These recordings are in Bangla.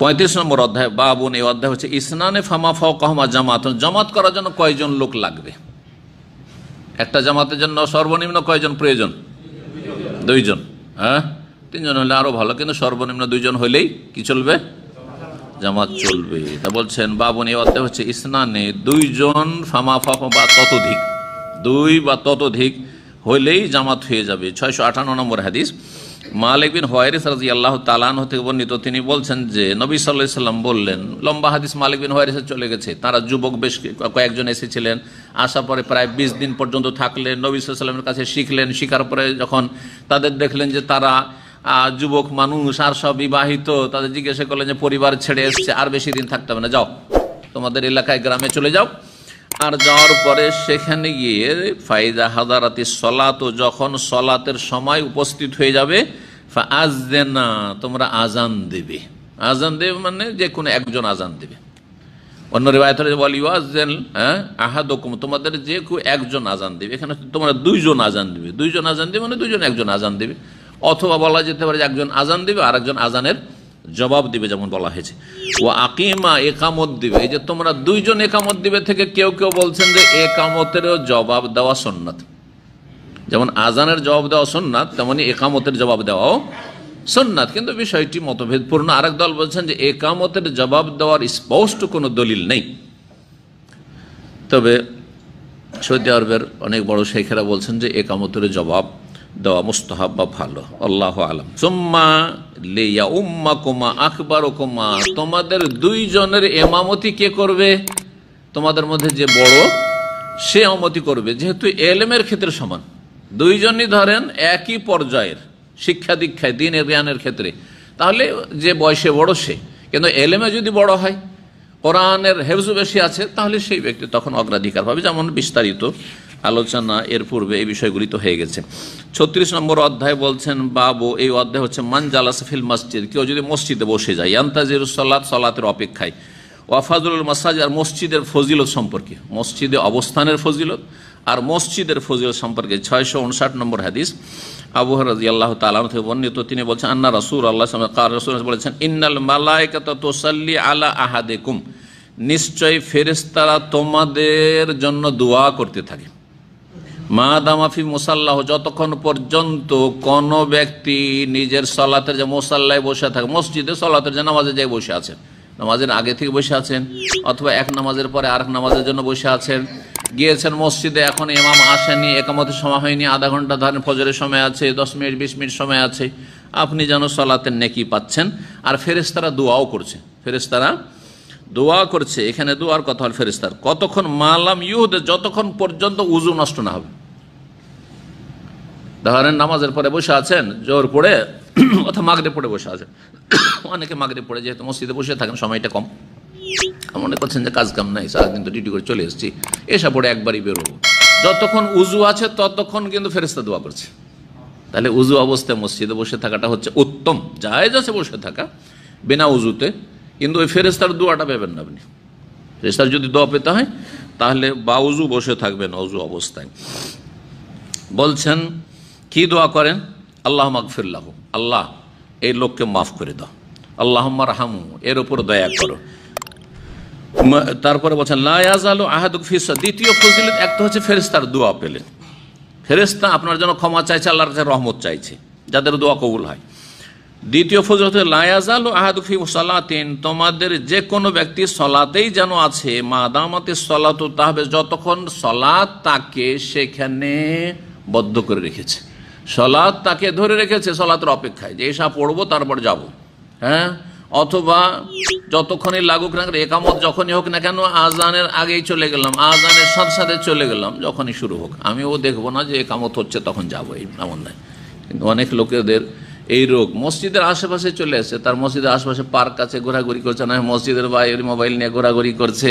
পঁয়ত্রিশ নম্বর অধ্যায় বাবুন এই অধ্যায় হচ্ছে ইসনানে ফামা ফাও কহমা জামাত জামাত করার জন্য কয়জন লোক লাগবে একটা জামাতের জন্য সর্বনিম্ন কয়জন প্রয়োজন দুইজন হ্যাঁ তিনজন হলে আরও ভালো কিন্তু সর্বনিম্ন দুইজন হলেই কি চলবে জামাত চলবে তা বলছেন বাবুন এই অধ্যায় হচ্ছে ইসনানে দুইজন ফামা ফাও বা ততোধিক দুই বা ততোধিক হইলেই জামাত হয়ে যাবে ছয়শো আটান্ন নম্বর হাদিস মালিক বিন হয়রিস রাজি আল্লাহ তালান হতে বর্ণিত তিনি বলছেন যে নবী সাল্লাহ সাল্লাম বললেন লম্বা হাদিস মালিক বিন হয়রিসে চলে গেছে তারা যুবক বেশ কয়েকজন এসেছিলেন আসার পরে প্রায় বিশ দিন পর্যন্ত থাকলেন নবী সাল্লামের কাছে শিখলেন শিখার পরে যখন তাদের দেখলেন যে তারা যুবক মানুষ আর সব বিবাহিত তাদের জিজ্ঞাসা করলেন যে পরিবার ছেড়ে এসছে আর বেশি দিন থাকতে হবে না যাও তোমাদের এলাকায় গ্রামে চলে যাও আর যাওয়ার পরে সেখানে গিয়ে ফাইজা হাজারাতি সলাত যখন সলাতের সময় উপস্থিত হয়ে যাবে না তোমরা আজান দেবে আজান দেবে মানে যে কোনো একজন আজান দেবে অন্য রেবায়ত বলি হ্যাঁ আহাদকুম তোমাদের যে কেউ একজন আজান দেবে এখানে তোমরা দুইজন আজান দেবে দুইজন আজান দেবে মানে দুইজন একজন আজান দেবে অথবা বলা যেতে পারে যে একজন আজান দেবে আর একজন আজানের জবাব দিবে যেমন বলা হয়েছে ও আকিমা একামত দিবে এই যে তোমরা দুইজন একামত দিবে থেকে কেউ কেউ বলছেন যে একামতেরও জবাব দেওয়া সন্ন্যত যেমন আজানের জবাব দেওয়া সোননাথ তেমনি একামতের জবাব দেওয়াও সোননাথ কিন্তু বিষয়টি মতভেদপূর্ণ আরেক দল বলছেন যে একামতের জবাব দেওয়ার স্পষ্ট কোনো দলিল নেই তবে সৌদি আরবের অনেক বড় শেখেরা বলছেন যে একামতের জবাব দেওয়া মুস্তাহাব বা ভালো আল্লাহ আলম সোম্মা লেয়া উম্মা কুমা আখবর কুমা তোমাদের দুইজনের এমামতি কে করবে তোমাদের মধ্যে যে বড় সে অমতি করবে যেহেতু এলেমের ক্ষেত্রে সমান দুইজনই ধরেন একই পর্যায়ের শিক্ষা দীক্ষায় দিন জ্ঞানের ক্ষেত্রে তাহলে যে বয়সে বড় সে কিন্তু এলেমে যদি বড় হয় কোরআনের হেফজু বেশি আছে তাহলে সেই ব্যক্তি তখন অগ্রাধিকার পাবে যেমন বিস্তারিত আলোচনা এর পূর্বে এই বিষয়গুলি তো হয়ে গেছে ছত্রিশ নম্বর অধ্যায় বলছেন বাবু এই অধ্যায় হচ্ছে মান জালাসফিল মসজিদ কেউ যদি মসজিদে বসে যায় ইয়ান্তাজির সাল্লাত সাল্লাতের অপেক্ষায় ওয়াফাজুল মাসাজ আর মসজিদের ফজিলত সম্পর্কে মসজিদে অবস্থানের ফজিলত আর মসজিদের ফজিল সম্পর্কে ছয়শো উনষাট নম্বর হাদিস আবুহর রাজি আল্লাহ তালাম থেকে বর্ণিত তিনি বলছেন আন্না রসুল আল্লাহ রসুল বলেছেন ইন্নাল মালায়কা তোসাল্লি আলা আহাদেকুম নিশ্চয় ফেরেস্তারা তোমাদের জন্য দোয়া করতে থাকে মা দামাফি মোসাল্লাহ যতক্ষণ পর্যন্ত কোন ব্যক্তি নিজের সলাতের যে মোসাল্লায় বসে থাকে মসজিদে সলাতের যে নামাজে যাই বসে আছেন নামাজের আগে থেকে বসে আছেন অথবা এক নামাজের পরে আর নামাজের জন্য বসে আছেন গিয়েছেন মসজিদে এখন এমাম আসেনি একামতে সময় হয়নি আধা ঘন্টা ধরেন ফজরের সময় আছে দশ মিনিট বিশ মিনিট সময় আছে আপনি যেন সলাতে নেকি পাচ্ছেন আর ফেরেস্তারা দোয়াও করছে ফেরেস্তারা দোয়া করছে এখানে দোয়ার কথা হল ফেরেস্তার কতক্ষণ মালাম ইউদ যতক্ষণ পর্যন্ত উজু নষ্ট না হবে ধরেন নামাজের পরে বসে আছেন জোর পড়ে অথবা মাগরে পড়ে বসে আছেন অনেকে মাগরে পড়ে যেহেতু মসজিদে বসে থাকেন সময়টা কম মনে করছেন যে কাজ কাম নাই সারাদিন তো ডিউটি করে চলে এসেছি এসা পড়ে একবারই বেরোবো যতক্ষণ উজু আছে ততক্ষণ কিন্তু ফেরেস্তা দোয়া করছে তাহলে উজু অবস্থায় মসজিদে বসে থাকাটা হচ্ছে উত্তম জায়েজ আছে বসে থাকা বিনা উজুতে কিন্তু ওই ফেরেস্তার দোয়াটা পেবেন না আপনি ফেরেস্তার যদি দোয়া পেতে হয় তাহলে বা উজু বসে থাকবেন অজু অবস্থায় বলছেন কি দোয়া করেন আল্লাহ মাকফিল্লাহ আল্লাহ এই লোককে মাফ করে দাও আল্লাহ হামু এর উপর দয়া করো তারপরে বলছেন লায়াজ আহাদুক ফিসা দ্বিতীয় ফজিলত একটা হচ্ছে ফেরেস্তার দোয়া পেলেন ফেরিস্তা আপনার জন্য ক্ষমা চাইছে আল্লাহর কাছে রহমত চাইছে যাদের দোয়া কবুল হয় দ্বিতীয় ফজরত লায়াজাল ও আহাদুফি সলাতিন তোমাদের যে কোনো ব্যক্তি সলাতেই যেন আছে মাদামাতে সলাত তাহবে যতক্ষণ সলাত তাকে সেখানে বদ্ধ করে রেখেছে সলাদ তাকে ধরে রেখেছে সলাতের অপেক্ষায় যে এসা পড়বো তারপর যাব হ্যাঁ অথবা যতক্ষণই লাগুক না একামত যখনই হোক না কেন আজানের আগেই চলে গেলাম আজানের সাথে সাথে চলে গেলাম যখনই শুরু হোক আমিও দেখবো না যে একামত হচ্ছে তখন যাবো এমন নাই কিন্তু অনেক লোকেদের এই রোগ মসজিদের আশেপাশে চলে আসছে তার মসজিদের আশেপাশে পার্ক আছে ঘোরাঘুরি করছে না মসজিদের বাইরে মোবাইল নিয়ে ঘোরাঘুরি করছে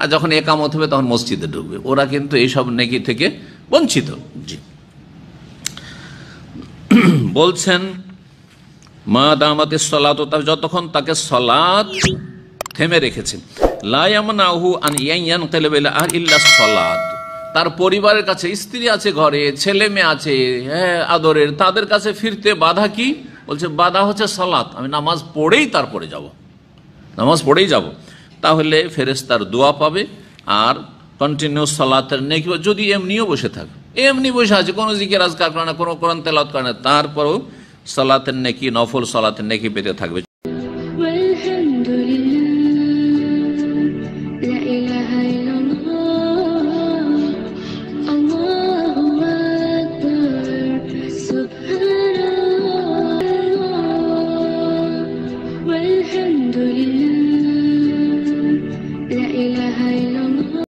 আর যখন একামত হবে তখন মসজিদে ঢুকবে ওরা কিন্তু এইসব নেকি থেকে বঞ্চিত জি বলছেন মা দামাতে সলাত যতক্ষণ তাকে সলাত থেমে রেখেছেন আন ইয়ান তার পরিবারের কাছে স্ত্রী আছে ঘরে ছেলে মেয়ে আছে হ্যাঁ আদরের তাদের কাছে ফিরতে বাধা কি বলছে বাধা হচ্ছে সালাত আমি নামাজ পড়েই তারপরে যাব নামাজ পড়েই যাব তাহলে ফেরেস্তার দোয়া পাবে আর কন্টিনিউ সালাতের নেই যদি এমনিও বসে থাকে এমনি বসে আছে কোনো জিকের আজকার করে না কোনো কোরআন তেলাত করে না তারপরেও সালাতের নাকি নফল সালাতের নাকি পেতে থাকবে